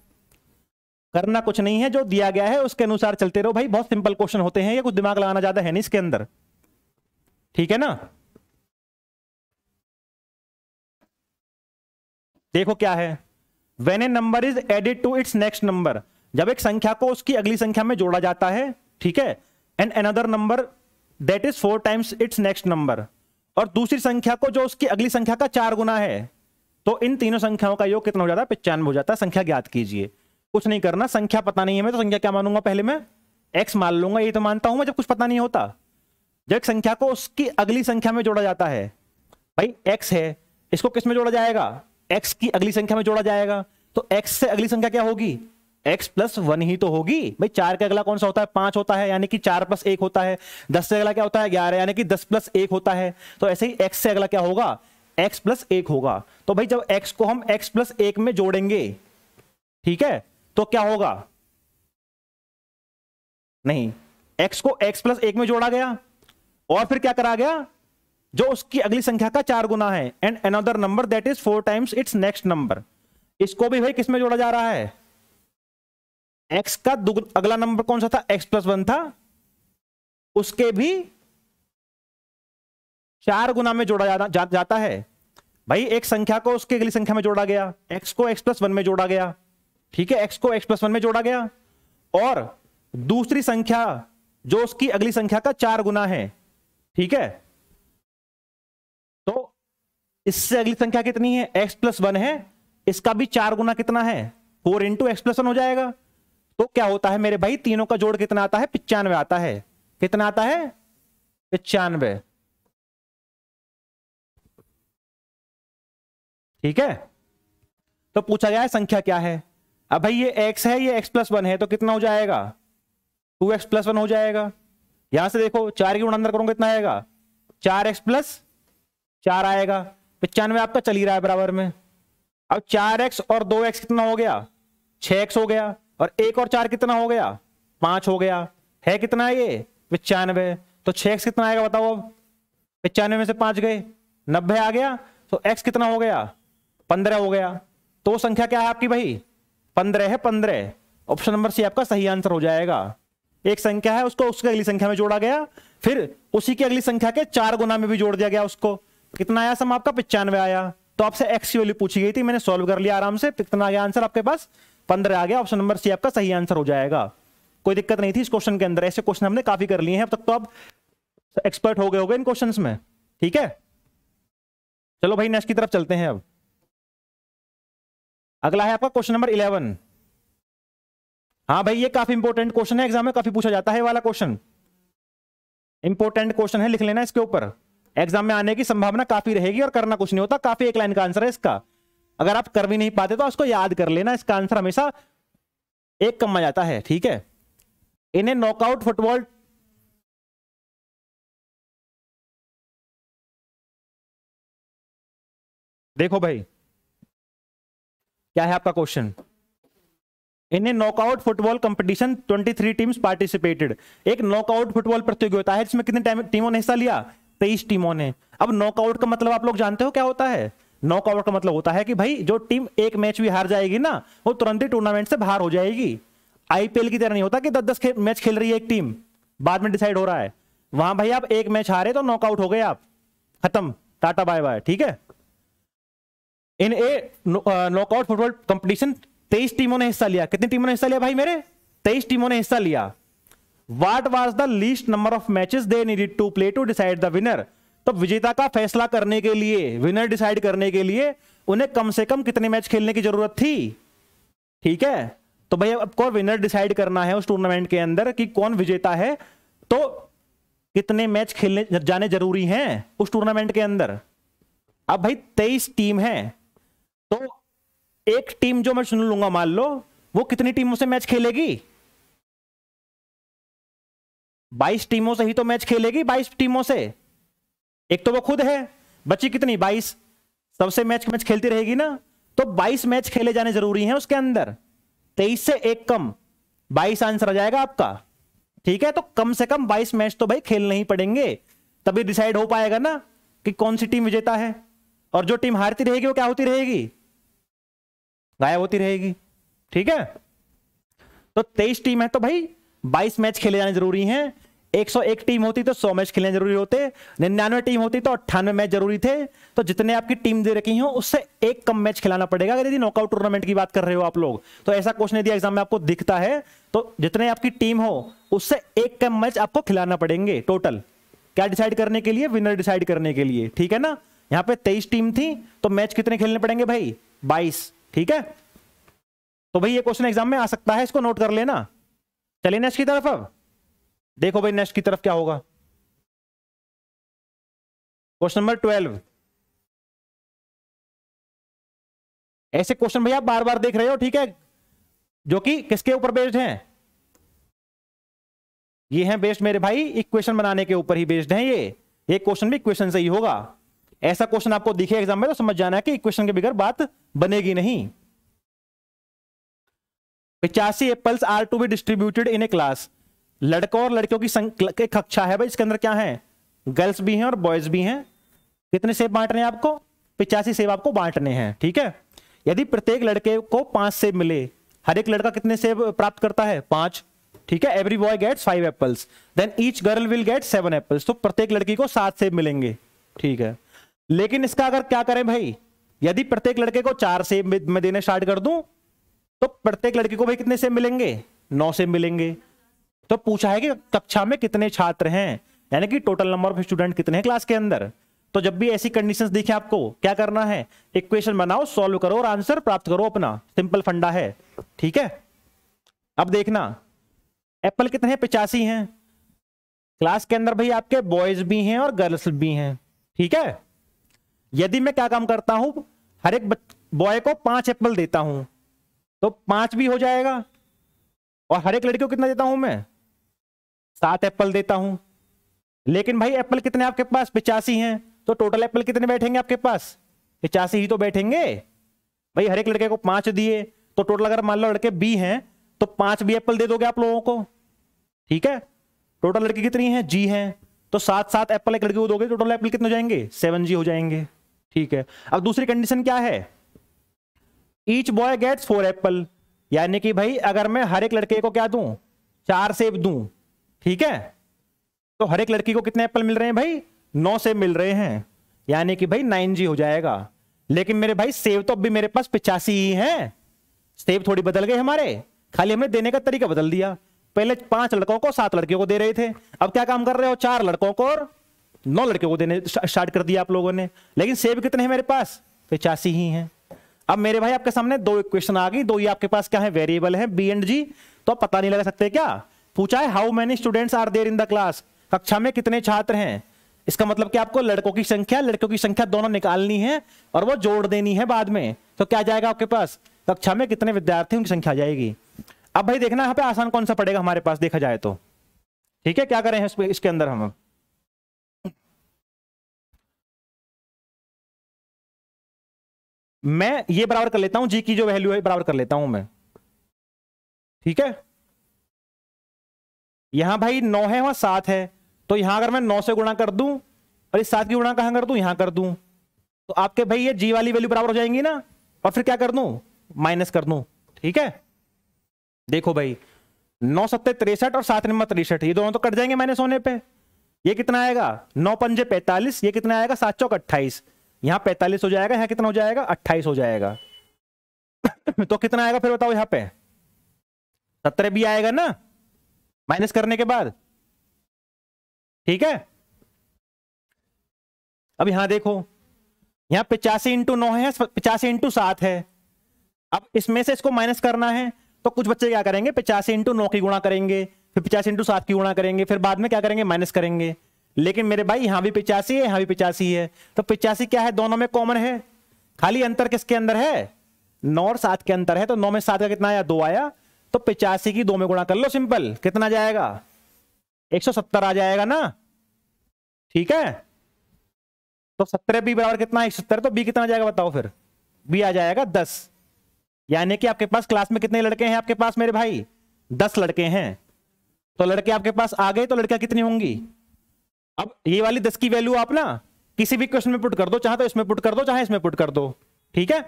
करना कुछ नहीं है जो दिया गया है उसके अनुसार चलते रहो भाई बहुत सिंपल क्वेश्चन होते हैं ये कुछ दिमाग लगाना ज्यादा है नहीं इसके अंदर ठीक है ना देखो क्या है when a number is added to its next number जब एक संख्या को उसकी अगली संख्या में जोड़ा जाता है ठीक है and another number that is four times its next number और दूसरी संख्या को जो उसकी अगली संख्या का चार गुना है तो इन तीनों संख्याओं का योग कितना हो जाता है पिचानवे हो जाता है संख्या ज्ञात कीजिए कुछ नहीं करना संख्या पता नहीं है मैं तो संख्या क्या मानूंगा पहले मैं एक्स मान लूंगा ये तो मानता हूं मैं जब कुछ पता नहीं होता जब एक संख्या को उसकी अगली संख्या में जोड़ा जाता है भाई एक्स है इसको किस में जोड़ा जाएगा एक्स की अगली संख्या में जोड़ा जाएगा तो एक्स से अगली संख्या क्या होगी एक्स प्लस वन ही तो होगी भाई चार का अगला कौन सा होता है पांच होता है यानी कि चार प्लस एक होता है दस से अगला क्या होता है ग्यारह यानी कि दस प्लस एक होता है तो ऐसे ही एक्स से अगला क्या होगा एक्स प्लस एक होगा तो भाई जब एक्स को हम एक्स प्लस एक में जोड़ेंगे ठीक है तो क्या होगा नहीं एक्स को एक्स प्लस एक में जोड़ा गया और फिर क्या करा गया जो उसकी अगली संख्या का चार गुना है and another number that is four times its next number इसको भी भाई किसमें जोड़ा जा रहा है एक्स का अगला नंबर कौन सा था एक्स प्लस वन था उसके भी चार गुना में जोड़ा जा, जा, जाता है भाई एक संख्या को उसके अगली संख्या में जोड़ा गया एक्स को एक्स प्लस वन में जोड़ा गया ठीक है एक्स को एक्स प्लस वन में जोड़ा गया और दूसरी संख्या जो उसकी अगली संख्या का चार गुना है ठीक है तो इससे अगली संख्या कितनी है एक्स प्लस वन है इसका भी चार गुना कितना है four into x plus one हो जाएगा तो क्या होता है मेरे भाई तीनों का जोड़ कितना आता है पिचानवे आता है कितना आता है पिचानवे ठीक है तो पूछा गया है संख्या क्या है अब भाई ये x है ये x प्लस वन है तो कितना हो जाएगा टू एक्स प्लस वन हो जाएगा यहां से देखो चार की अंदर करूंगा कितना आएगा चार एक्स प्लस चार आएगा पचानवे आपका चल ही रहा है बराबर में अब चार एक्स और दो एक्स कितना हो गया छ एक्स हो गया और एक और चार कितना हो गया पांच हो गया है कितना है ये पचानवे तो छ एक्स कितना आएगा बताओ अब पचानवे में से पांच गए नब्बे आ गया तो एक्स कितना हो गया पंद्रह हो गया तो वो संख्या क्या है आपकी भाई पंद्रह है पंद्रह ऑप्शन नंबर सी आपका सही आंसर हो जाएगा एक संख्या है उसको उसकी अगली संख्या में जोड़ा गया फिर उसी की अगली संख्या के चार गुना में भी जोड़ दिया गया उसको कितना आया सम आपका पिचानवे आया तो आपसे एक्स की वैल्यू पूछी गई थी मैंने सॉल्व कर लिया आराम से कितना तो आया आंसर आपके पास पंद्रह आ गया ऑप्शन नंबर सी आपका सही आंसर हो जाएगा कोई दिक्कत नहीं थी इस क्वेश्चन के अंदर ऐसे क्वेश्चन हमने काफी कर लिए हैं अब तक तो आप एक्सपर्ट हो गए हो गए इन क्वेश्चन में ठीक है चलो भाई नेक्स्ट की तरफ चलते हैं अब अगला है आपका क्वेश्चन नंबर इलेवन हाँ भाई ये काफी इंपोर्टेंट क्वेश्चन है एग्जाम में काफी पूछा जाता है वाला क्वेश्चन इंपोर्टेंट क्वेश्चन है लिख लेना इसके ऊपर एग्जाम में आने की संभावना काफी रहेगी और करना कुछ नहीं होता काफी एक लाइन का आंसर है इसका अगर आप कर भी नहीं पाते तो उसको याद कर लेना इसका आंसर हमेशा एक कम आ जाता है ठीक है इन्हें नॉकआउट फुटबॉल देखो भाई क्या है आपका question in knockout football competition 23 teams participated एक नॉकआउट फुटबॉल प्रतियोगिता है जिसमें कितने टीमों ने हिस्सा लिया तेईस टीमों ने अब नॉकआउट का मतलब आप लोग जानते हो क्या होता है नॉकआउट का मतलब होता है कि भाई जो टीम एक मैच भी हार जाएगी ना वो तुरंत ही टूर्नामेंट से बाहर हो जाएगी आईपीएल की तरह नहीं होता कि दस दस मैच खेल रही है एक टीम बाद में डिसाइड हो रहा है वहां भाई आप एक मैच हारे तो नॉकआउट हो गए आप खत्म टाटा बाय बाय ठीक है in a knockout football competition तेईस टीमों ने हिस्सा लिया कितनी टीमों ने हिस्सा लिया भाई मेरे तेईस टीमों ने हिस्सा लिया what was the least number of matches they needed to play to decide the winner तो विजेता का फैसला करने के लिए विनर डिसाइड करने के लिए उन्हें कम से कम कितने मैच खेलने की जरूरत थी ठीक है तो भाई आपको विनर डिसाइड करना है उस टूर्नामेंट के अंदर कि कौन विजेता है तो कितने मैच खेलने जाने जरूरी हैं उस टूर्नामेंट के अंदर अब भाई तेईस टीम है तो एक टीम जो मैं सुन लूंगा मान लो वो कितनी टीमों से मैच खेलेगी बाईस टीमों से ही तो मैच खेलेगी बाईस टीमों से एक तो वो खुद है बची कितनी बाईस सबसे मैच मैच खेलती रहेगी ना तो बाईस मैच खेले जाने जरूरी हैं उसके अंदर तेईस से एक कम बाईस आंसर आ जाएगा आपका ठीक है तो कम से कम बाईस मैच तो भाई खेलने ही पड़ेंगे तभी डिसाइड हो पाएगा ना कि कौन सी टीम विजेता है और जो टीम हारती रहेगी वो क्या होती रहेगी गायब होती रहेगी ठीक है तो तेईस टीम है तो भाई बाईस मैच खेले जाने जरूरी हैं 101 टीम होती तो 100 मैच खेलने जरूरी होते निन्यानवे टीम होती तो अट्ठानवे मैच जरूरी थे तो जितने आपकी टीम दे रखी हो उससे एक कम मैच खिलाना पड़ेगा अगर यदि नॉकआउट टूर्नामेंट की बात कर रहे हो आप लोग तो ऐसा क्वेश्चन यदि एग्जाम में आपको दिखता है तो जितने आपकी टीम हो उससे एक कम मैच आपको खिलाना पड़ेंगे टोटल क्या डिसाइड करने के लिए विनर डिसाइड करने के लिए ठीक है ना यहाँ पे तेईस टीम थी तो मैच कितने खेलने पड़ेंगे भाई बाईस ठीक है तो भाई ये क्वेश्चन एग्जाम में आ सकता है इसको नोट कर लेना चलिए नेक्स्ट की तरफ अब देखो भाई नेक्स्ट की तरफ क्या होगा क्वेश्चन नंबर ट्वेल्व ऐसे क्वेश्चन भैया आप बार बार देख रहे हो ठीक है जो कि किसके ऊपर बेस्ड हैं ये हैं बेस्ड मेरे भाई इक्वेशन बनाने के ऊपर ही बेस्ड हैं ये एक क्वेश्चन भी क्वेश्चन से ही होगा ऐसा क्वेश्चन आपको दिखे एग्जाम में तो समझ जाना है कि इक्वेशन के बिगड़ बात बनेगी नहीं पिचासी apples are to be distributed in a class लड़कों और लड़कियों की कक्षा है भाई इसके अंदर क्या है गर्ल्स भी हैं और बॉयज भी हैं कितने सेब बांटने हैं आपको पिचासी सेब आपको बांटने हैं ठीक है यदि प्रत्येक लड़के को पांच सेब मिले हर एक लड़का कितने सेब प्राप्त करता है पांच ठीक है every boy gets five apples then each girl will get seven apples तो प्रत्येक लड़की को सात सेब मिलेंगे ठीक है लेकिन इसका अगर क्या करें भाई यदि प्रत्येक लड़के को चार सेब मैं देने स्टार्ट कर दूं तो प्रत्येक लड़के को भाई कितने सेब मिलेंगे नौ सेब मिलेंगे तो पूछा है कि कक्षा में कितने छात्र हैं यानी कि टोटल नंबर ऑफ स्टूडेंट कितने हैं क्लास के अंदर तो जब भी ऐसी कंडीशंस दिखे आपको क्या करना है इक्वेशन बनाओ सॉल्व करो और आंसर प्राप्त करो अपना सिंपल फंडा है ठीक है अब देखना एप्पल कितने पिचासी हैं क्लास के अंदर भाई आपके बॉयज भी हैं और गर्ल्स भी हैं ठीक है यदि मैं क्या काम करता हूं हर एक बॉय को पांच एप्पल देता हूं तो पांच भी हो जाएगा और हर एक लड़की को कितना देता हूं मैं सात एप्पल देता हूं लेकिन भाई एप्पल कितने आपके पास पिचासी हैं तो टोटल एप्पल कितने बैठेंगे आपके पास पिचासी ही तो बैठेंगे भाई हर एक लड़के को पांच दिए तो टोटल अगर मान लो लड़के बी हैं तो पांच भी एप्पल दे दोगे आप लोगों को ठीक है टोटल लड़की कितनी है जी हैं तो सात सात एप्पल एक लड़की को दोगे टोटल तो एप्पल कितने जाएंगे सेवन जी हो जाएंगे ठीक है अब दूसरी कंडीशन क्या है each boy gets four apple यानी कि भाई अगर मैं हर एक लड़के को क्या दू चार सेब दू ठीक है तो हर एक लड़की को कितने एप्पल मिल रहे हैं भाई नौ सेब मिल रहे हैं यानी कि भाई नाइन जी हो जाएगा लेकिन मेरे भाई सेब तो अभी मेरे पास पिचासी ही हैं सेब थोड़ी बदल गए हमारे खाली हमने देने का तरीका बदल दिया पहले पांच लड़कों को सात लड़कियों को दे रहे थे अब क्या काम कर रहे हो चार लड़कों को और नौ लड़के को देने स्टार्ट कर दिया आप लोगों ने लेकिन सेब कितने हैं मेरे पास पिचासी ही हैं अब मेरे भाई आपके सामने दो क्वेश्चन आ गई दो ही आपके पास क्या है वेरिएबल है बी एंड जी तो आप पता नहीं लगा सकते क्या पूछा है how many students are there in the class कक्षा में कितने छात्र हैं इसका मतलब कि आपको लड़कों की संख्या लड़कों की संख्या दोनों निकालनी है और वो जोड़ देनी है बाद में तो क्या जाएगा आपके पास कक्षा में कितने विद्यार्थी उनकी संख्या जाएगी अब भाई देखना यहाँ पे आसान कौन सा पड़ेगा हमारे पास देखा जाए तो ठीक है क्या करें इसके अंदर हम मैं ये बराबर कर लेता हूं जी की जो वैल्यू है बराबर कर लेता हूं मैं ठीक है यहां भाई नौ है वहां सात है तो यहां अगर मैं नौ से गुणा कर दूं और इस सात की गुणा कहां कर दूं यहां कर दूं तो आपके भाई ये जी वाली वैल्यू बराबर हो जाएंगी ना और फिर क्या कर दूं माइनस कर दूं ठीक है देखो भाई नौ सत्ते तिरसठ और सात नंबर तिरसठ ये दोनों तो कट जाएंगे माइनस होने पर यह कितना आएगा नौ पंजे पैंतालीस ये कितना आएगा सात चौक अट्ठाईस यहाँ पैंतालीस हो जाएगा यहाँ कितना हो जाएगा अट्ठाईस हो जाएगा तो कितना आएगा फिर बताओ यहाँ पे सत्रह भी आएगा ना माइनस करने के बाद ठीक है अब यहां देखो यहां पिचासी इंटू नौ है पिचासी इंटू सात है अब इसमें से इसको माइनस करना है तो कुछ बच्चे क्या करेंगे पिचासी इंटू नौ की गुणा करेंगे फिर पिचासी इंटू सात की गुणा करेंगे फिर बाद में क्या करेंगे माइनस करेंगे लेकिन मेरे भाई यहाँ भी पिचासी है यहां भी पिचासी है तो पिचासी क्या है दोनों में कॉमन है खाली अंतर किसके अंदर है नौ और सात के अंतर है तो नौ में सात का कितना आया दो आया तो पिचासी की दो में गुणा कर लो सिंपल कितना जाएगा 170 आ जाएगा ना ठीक है तो सत्तर बी बराबर कितना एक सत्तर तो बी कितना जाएगा बताओ फिर बी आ जाएगा दस यानी कि आपके पास क्लास में कितने लड़के हैं आपके पास मेरे भाई दस लड़के हैं तो लड़के आपके पास आ गए तो लड़कियां कितनी होंगी अब ये वाली दस की वैल्यू आप ना किसी भी क्वेश्चन में पुट कर दो चाहे तो इसमें पुट कर दो चाहे इसमें पुट कर दो ठीक है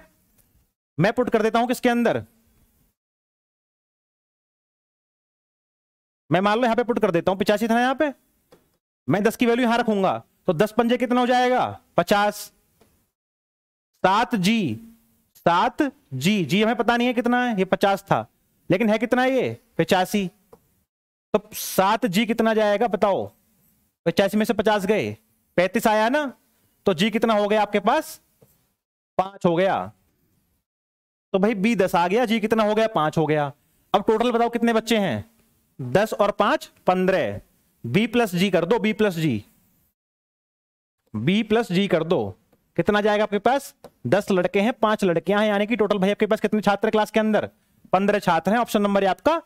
मैं पुट कर देता हूं किसके अंदर मैं मान लो यहां पे पुट कर देता हूं पिचासी था यहां पे मैं दस की वैल्यू यहां रखूंगा तो दस पंजे कितना हो जाएगा पचास सात जी सात जी जी हमें पता नहीं है कितना है ये पचास था लेकिन है कितना ये पिचासी तो सात जी कितना जाएगा बताओ पचासी में से पचास गए पैंतीस आया ना तो जी कितना हो गया आपके पास पांच हो गया तो भाई बी दस आ गया जी कितना हो गया पांच हो गया अब टोटल बताओ कितने बच्चे हैं दस और पांच पंद्रह बी प्लस जी कर दो B plus G B plus G कर दो कितना जाएगा आपके पास दस लड़के हैं पांच लड़कियां हैं यानी कि टोटल भाई आपके पास कितने छात्र क्लास के अंदर पंद्रह छात्र हैं ऑप्शन नंबर आपका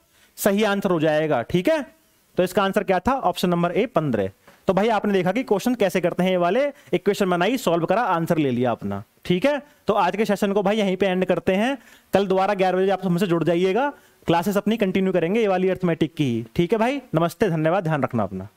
सही आंसर हो जाएगा ठीक है तो इसका आंसर क्या था ऑप्शन नंबर ए पंद्रह तो भाई आपने देखा कि क्वेश्चन कैसे करते हैं ये वाले इक्वेशन बनाई सॉल्व करा आंसर ले लिया अपना ठीक है तो आज के सेशन को भाई यहीं पे एंड करते हैं कल दोबारा ग्यारह बजे आप हमसे जुड़ जाइएगा क्लासेस अपनी कंटिन्यू करेंगे ये वाली अर्थमेटिक की ठीक है भाई नमस्ते धन्यवाद ध्यान रखना अपना